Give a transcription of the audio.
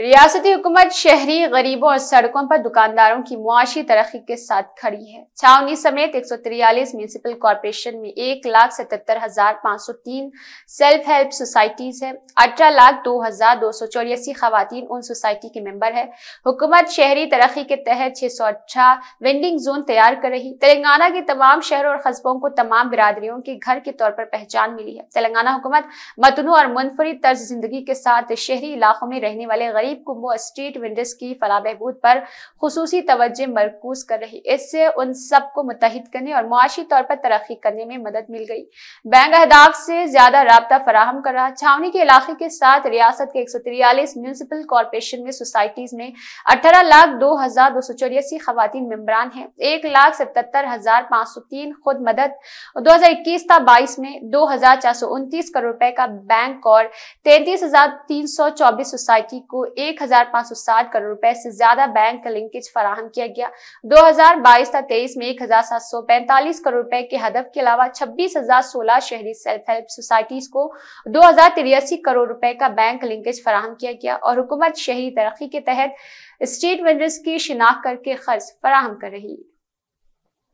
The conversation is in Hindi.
रियासती हुकूमत शहरी गरीबों और सड़कों पर दुकानदारों की मुआशी तरक्की के साथ खड़ी है छावनी समेत एक सौ तिरयालीस म्यूनसिपल कॉरपोरेशन में एक लाख सतहत्तर हजार पाँच सौ तीन सेल्फ हेल्प सोसाइटीज है अठारह लाख दो हजार दो सौ चौरासी खातन उन सोसाइटी के मेंबर है हुकूमत शहरी तरक्की के तहत छह सौ अच्छा वेंडिंग जोन तैयार कर रही तेलंगाना के तमाम शहरों और कस्बों को तमाम बिरादरियों के घर के तौर पर पहचान मिली है तेलंगाना हुकूमत मतनू और मुनफरद तर्ज जिंदगी के साथ शहरी इलाकों में रहने वाले करीब कुंभों स्ट्रीट विंडस की फला बहबूद पर खसूसी तवज्जो मरकूज कर रही इससे उन सबको मुतहद करने और मुआशी तौर पर तरक्की करने में मदद मिल गई बैंक अहदाफ से ज्यादा रबता फराहम कर रहा छावनी के इलाके के साथ रियासत के एक सौ तिरयालीस म्यूनसिपल कॉरपोरेशन में सोसाइटीज में अठारह लाख दो हजार दो सौ चौरासी खातन मम्बरान हैं एक लाख सतहत्तर हजार पाँच सौ तीन खुद मदद दो हजार इक्कीस था बाईस में दो हजार चार सौ उनतीस करोड़ रुपए का बैंक और तैतीस हजार तीन सौ चौबीस सोसाइटी को एक करोड़ रुपए से ज्यादा बैंक का लिंकेज फराहम किया गया 2022 तथा 23 में 1745 करोड़ रुपए के हदफ के अलावा 26,016 शहरी सेल्फ हेल्प सोसाइटीज को दो करोड़ रुपए का बैंक लिंकेज फराहम किया गया और हुकूमत शहरी तरक्की के तहत स्ट्रीट वेंडर्स की शिनाख्त करके खर्च फराहम कर रही है